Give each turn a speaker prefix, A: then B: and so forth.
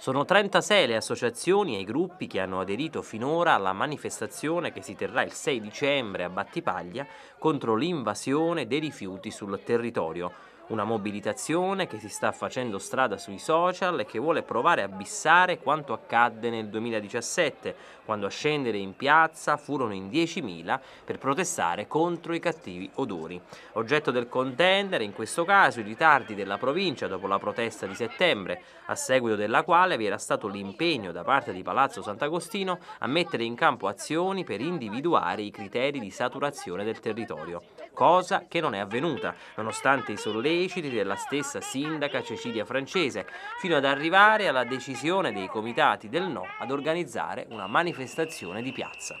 A: Sono 36 le associazioni e i gruppi che hanno aderito finora alla manifestazione che si terrà il 6 dicembre a Battipaglia contro l'invasione dei rifiuti sul territorio una mobilitazione che si sta facendo strada sui social e che vuole provare a bissare quanto accadde nel 2017, quando a scendere in piazza furono in 10.000 per protestare contro i cattivi odori. Oggetto del contendere in questo caso i ritardi della provincia dopo la protesta di settembre, a seguito della quale vi era stato l'impegno da parte di Palazzo Sant'Agostino a mettere in campo azioni per individuare i criteri di saturazione del territorio cosa che non è avvenuta, nonostante i solleciti della stessa sindaca Cecilia Francese, fino ad arrivare alla decisione dei comitati del no ad organizzare una manifestazione di piazza.